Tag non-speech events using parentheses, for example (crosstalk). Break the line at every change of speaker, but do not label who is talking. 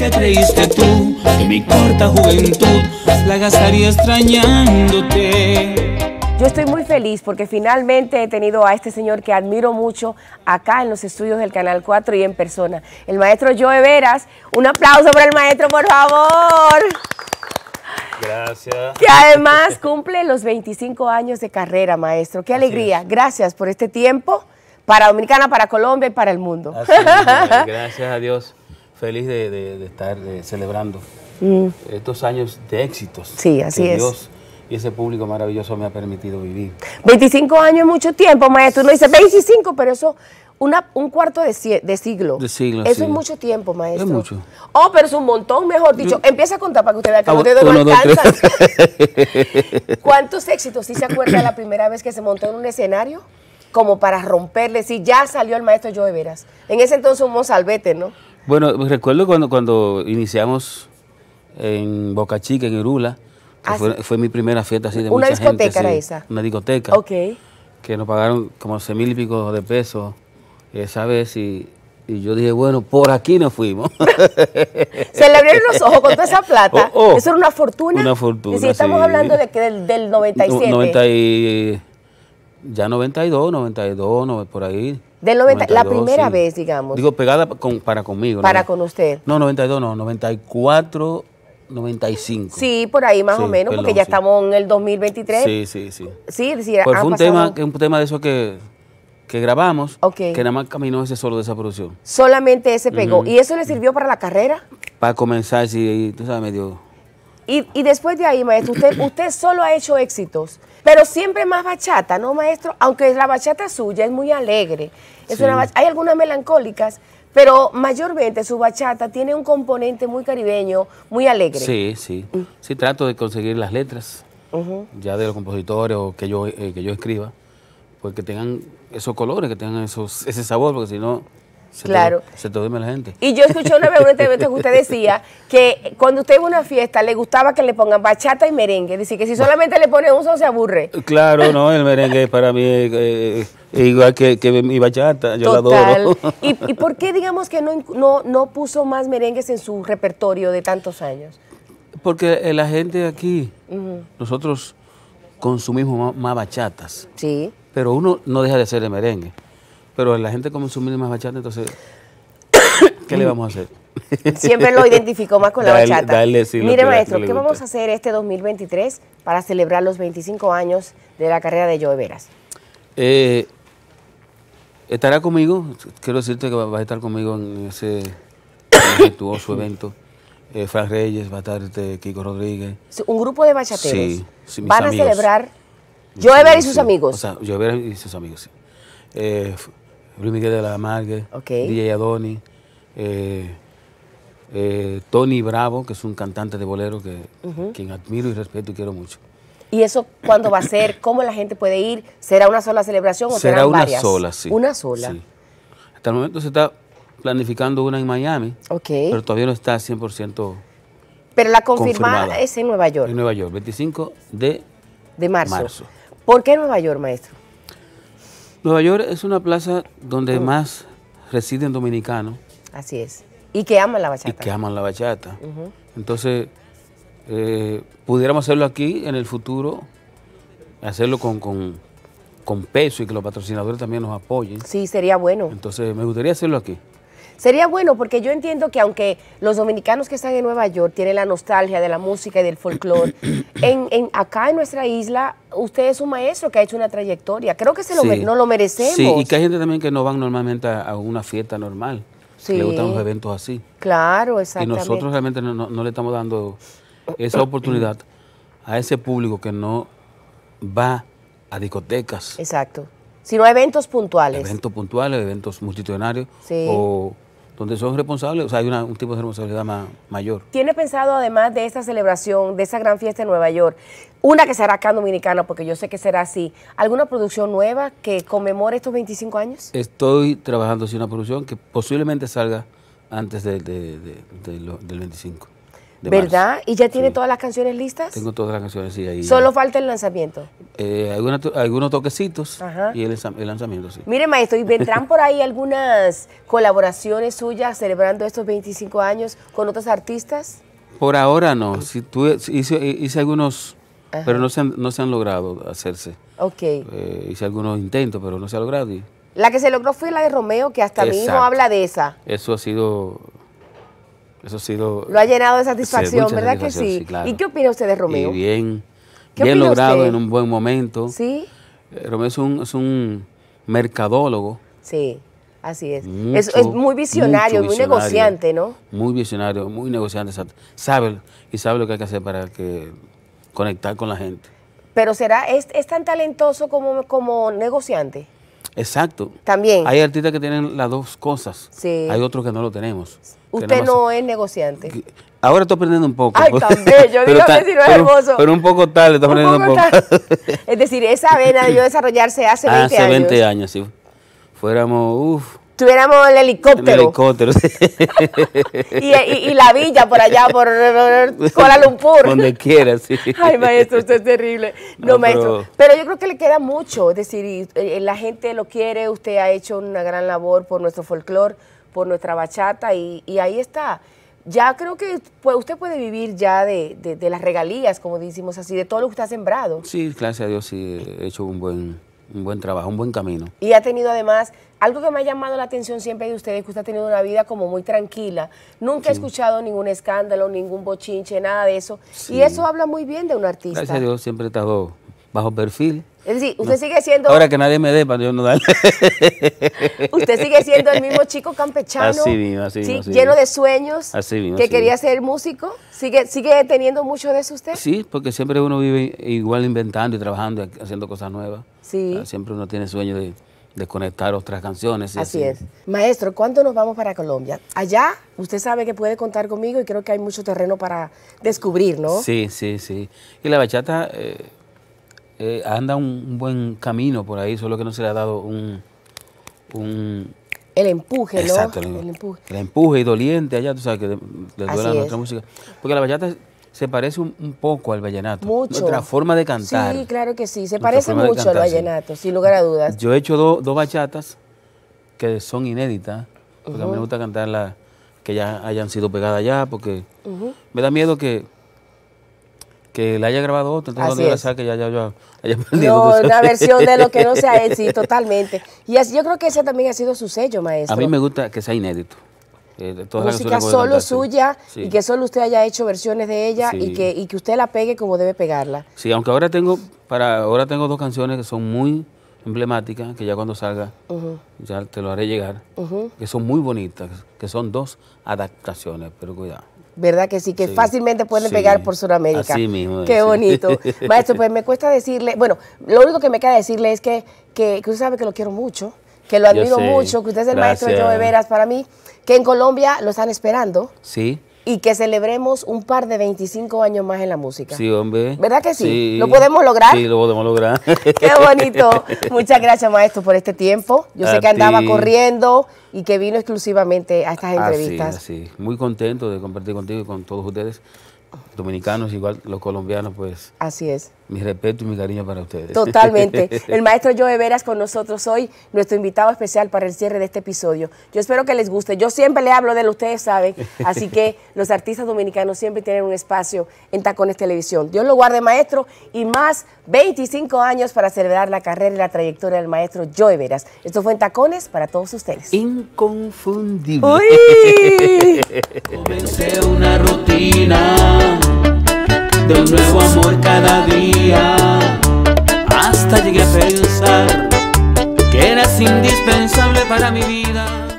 que creíste tú que mi corta juventud la gastaría extrañándote.
Yo estoy muy feliz porque finalmente he tenido a este señor que admiro mucho acá en los estudios del Canal 4 y en persona, el maestro Joe Veras. Un aplauso para el maestro, por favor.
Gracias. Que además
cumple los 25 años de carrera, maestro. Qué alegría. Gracias por este tiempo para Dominicana, para Colombia y para el mundo. (laughs)
gracias a Dios feliz de, estar eh, celebrando mm. estos años de éxitos. Sí, así que es. y ese público maravilloso me ha permitido vivir.
25 años es mucho tiempo, maestro. Uno dice 25, pero eso una, un cuarto de, de siglo. De Eso es mucho tiempo, maestro. Es mucho. Oh, pero es un montón, mejor dicho. Mm. Empieza a contar para que usted vea
que ah, (laughs) ¿Cuántos
éxitos? ¿Sí se acuerda la primera vez que se montó en un escenario? Como para romperle, Sí, ya salió el maestro Joe Veras. En ese entonces un mozalbete, ¿no?
Bueno, recuerdo cuando, cuando iniciamos en Boca Chica, en Irula, ah, fue, mi primera fiesta así de Una discoteca era esa. Una discoteca. Ok. Que nos pagaron como seis mil y pico de pesos esa vez y, yo dije, bueno, por aquí nos fuimos. (laughs) Se le abrieron los ojos con toda
esa plata. (laughs) Oh, oh. Eso era una fortuna. Una fortuna. Y si estamos hablando de que del, 97. 90
ya 92, 92, por ahí.
Del la primera vez, digamos. Digo,
pegada para conmigo. Para con usted. No, 92, no, 94, 95.
Sí, por ahí más o menos, porque ya estamos en el 2023. Sí, sí, sí. Sí, es decir, pues fue un tema,
un tema de eso que, grabamos, que nada más caminó ese solo de esa producción.
Solamente ese pegó. ¿Y eso le sirvió para la carrera?
Para comenzar, sí, tú sabes, medio...
Y, y después de ahí, maestro, usted, usted solo ha hecho éxitos. Pero siempre más bachata, ¿no, maestro? Aunque la bachata suya es muy alegre. Es una hay algunas melancólicas, pero mayormente su bachata tiene un componente muy caribeño, muy alegre. Sí,
sí. Mm. Sí, trato de conseguir las letras, ya de los compositores o que yo, eh, que yo escriba, pues que tengan esos colores, que tengan esos, ese sabor, porque si no claro. se te duerme la gente. Y yo escuché una vez un (laughs) entrevista que usted
decía que cuando usted iba a una fiesta le gustaba que le pongan bachata y merengue. Dice que si solamente le pone un se aburre.
Claro, no, el (laughs) merengue para mí eh, eh, igual que, mi bachata, yo adoro. ¿Y,
por qué digamos que no, puso más merengues en su repertorio de tantos años?
Porque eh, la gente aquí, nosotros consumimos más, más bachatas. Sí. Pero uno no deja de ser de merengue pero la gente como consume más bachata, entonces, (coughs) ¿qué le vamos a hacer? Siempre lo (laughs) identificó más con la bachata. Mire, maestro, ¿qué vamos
a hacer este 2023 para celebrar los 25 años de la carrera de Joe Veras?
Eh, estará conmigo, quiero decirte que va a estar conmigo en ese virtuoso (coughs) evento. Eh, Fran Reyes, va a estar este, Kiko Rodríguez. Un grupo de bachateros. Sí, sí Van a celebrar Joe y sus amigos. O sea, Joe Veras y sus amigos, sí. Eh, Luis Miguel de la Amargue, DJ Adoni, eh, eh, Tony Bravo, que es un cantante de bolero que quien admiro y respeto y quiero mucho.
¿Y eso cuándo va a ser? (coughs) ¿Cómo la gente puede ir? ¿Será una sola celebración o será una sola, sí. Una sola.
Hasta el momento se está planificando una en Miami, okay. pero todavía no está 100%
Pero la confirmada, es en Nueva York.
En Nueva York, 25 de,
de marzo. marzo. ¿Por qué Nueva York, maestro?
Nueva York es una plaza donde oh. más residen dominicanos.
Así es. Y que aman la bachata. Y que
aman la bachata. Entonces, eh, pudiéramos hacerlo aquí en el futuro, hacerlo con, con peso y que los patrocinadores también nos apoyen. Sí, sería bueno. Entonces, me gustaría hacerlo aquí.
Sería bueno porque yo entiendo que aunque los dominicanos que están en Nueva York tienen la nostalgia de la música y del folclore, (coughs) en, acá en nuestra isla usted es un maestro que ha hecho una trayectoria. Creo que se no lo merecemos. Sí, y que
hay gente también que no van normalmente a, una fiesta normal. Sí. Le gustan los eventos así. Claro, exactamente. Y nosotros realmente no, le estamos dando esa oportunidad a ese público que no va a discotecas. Exacto
sino a eventos puntuales. Eventos
puntuales, eventos multitudinarios sí donde son responsables, o sea, hay un tipo de responsabilidad más mayor.
¿Tiene pensado, además de esta celebración, de esa gran fiesta en Nueva York, una que será acá en Dominicana, porque yo sé que será así, alguna producción nueva que conmemore estos 25 años?
Estoy trabajando en una producción que posiblemente salga antes de, de, de, del 25. ¿Verdad?
¿Y ya tiene todas las canciones listas? Tengo
todas las canciones, sí. Ahí ¿Solo
falta el lanzamiento?
Eh, algunos, toquecitos y el, lanzamiento, sí.
Mire, maestro, ¿y vendrán por ahí algunas colaboraciones suyas celebrando estos 25 años con otros artistas?
Por ahora no. hice, algunos pero no se, han, logrado hacerse. Ok. Eh, hice algunos intentos, pero no se ha logrado.
La que se logró fue la de Romeo, que hasta mi hijo habla de esa.
Eso ha sido eso ha sido... Lo ha llenado de satisfacción, ¿verdad que sí? ¿Y qué
opina usted de Romeo?
bien, bien logrado en un buen momento. Sí. Eh, Romeo es un, mercadólogo.
Sí, así es. es, muy visionario, muy negociante, ¿no?
Muy visionario, muy negociante, exacto. Sabe, y sabe lo que hay que hacer para que conectar con la gente.
Pero será, es, es tan talentoso como, como negociante.
Exacto. También. Hay artistas que tienen las dos cosas. Sí. Hay otros que no lo tenemos. Usted no
es negociante.
Ahora estoy aprendiendo un poco. Ay, yo (laughs) digo que si no es hermoso. Pero un poco tarde
es decir, esa vena yo desarrollarse hace 20 (laughs) años. Hace 20
años, sí. Fuéramos, uff,
tuviéramos el helicóptero. El
helicóptero, (laughs) y,
la villa por allá, por, Kuala Lumpur. Donde
quiera, sí. Ay, maestro, usted
es terrible. No, maestro. Pero... yo creo que le queda mucho. Es decir, eh, eh, la gente lo quiere, usted ha hecho una gran labor por nuestro folclore, por nuestra bachata, y, ahí está ya creo que pues, usted puede vivir ya de, de, las regalías, como decimos así, de todo lo que usted ha sembrado.
Sí, gracias a Dios, sí, he hecho un buen, un buen trabajo, un buen camino.
Y ha tenido además, algo que me ha llamado la atención siempre de ustedes, que usted ha tenido una vida como muy tranquila. Nunca ha escuchado ningún escándalo, ningún bochinche, nada de eso. Y eso habla muy bien de un artista. Gracias a
Dios, siempre he estado bajo perfil. Es decir, usted sigue siendo... Ahora que nadie me dé para yo no darle. (laughs) usted sigue siendo el mismo
chico campechano. Así mismo, así mismo. lleno de sueños. Que quería ser músico. ¿Sigue, ¿Sigue teniendo mucho de eso usted?
Sí, porque siempre uno vive igual inventando y trabajando, haciendo cosas nuevas siempre uno tiene sueño de, conectar otras canciones. Así, es.
Maestro, ¿cuándo nos vamos para Colombia? Allá usted sabe que puede contar conmigo y creo que hay mucho terreno para descubrir, ¿no?
Sí, sí, sí. Y la bachata eh, eh, anda un, buen camino por ahí, solo que no se le ha dado un...
el empuje, ¿no? El, empuje.
El empuje y doliente allá, tú sabes que le, le duele a nuestra música. Porque la bachata se parece un, poco al vallenato. Mucho. otra forma de cantar. Sí,
claro que sí. Se parece mucho al vallenato, sin lugar a dudas.
Yo he hecho dos bachatas que son inéditas, porque a mí me gusta cantar cantarlas que ya hayan sido pegadas ya, porque me da miedo que que la haya grabado otro, entonces no la saque ya, ya, ya, (laughs) No, una versión de lo que no sea ha (laughs) sí,
totalmente. Y así, yo creo que ese también ha sido su sello, maestro. A mí me
gusta que sea inédito. Eh, música solo
suya y que solo usted haya hecho versiones de ella y, que, que usted la pegue como debe pegarla.
Sí, aunque ahora tengo, para, ahora tengo dos canciones que son muy emblemáticas, que ya cuando salga ya te lo haré llegar, que son muy bonitas, que son dos adaptaciones, pero cuidado.
¿Verdad que sí? Que fácilmente pueden pegar por Sudamérica. Así mismo. Qué bonito. (laughs) Maestro, pues me cuesta decirle, bueno, lo único que me queda decirle es que, que usted sabe que lo quiero mucho que lo admiro mucho, que usted es el maestro de Veras para mí, que en Colombia lo están esperando. Sí. Y que celebremos un par de 25 años más en la música. Sí,
hombre. ¿Verdad que sí? ¿Lo podemos lograr? Sí, lo podemos lograr. (laughs) Qué bonito. (laughs)
Muchas gracias, maestro, por este tiempo. Yo sé que andaba corriendo y que vino exclusivamente a estas ah, entrevistas.
Sí, Muy contento de compartir contigo y con todos ustedes, dominicanos, igual los colombianos, pues. Así es. Mi respeto y mi cariño para ustedes. Totalmente. (laughs) El maestro
Joe Veras con nosotros hoy, nuestro invitado especial para el cierre de este episodio. Yo espero que les guste. Yo siempre le hablo de lo ustedes saben. Así que (laughs) los artistas dominicanos siempre tienen un espacio en Tacones Televisión. Dios lo guarde, maestro, y más 25 años para celebrar la carrera y la trayectoria del maestro Joe Veras. Esto fue en Tacones
para todos ustedes. Inconfundible. (laughs) una rutina a pensar que eras indispensable para mi vida.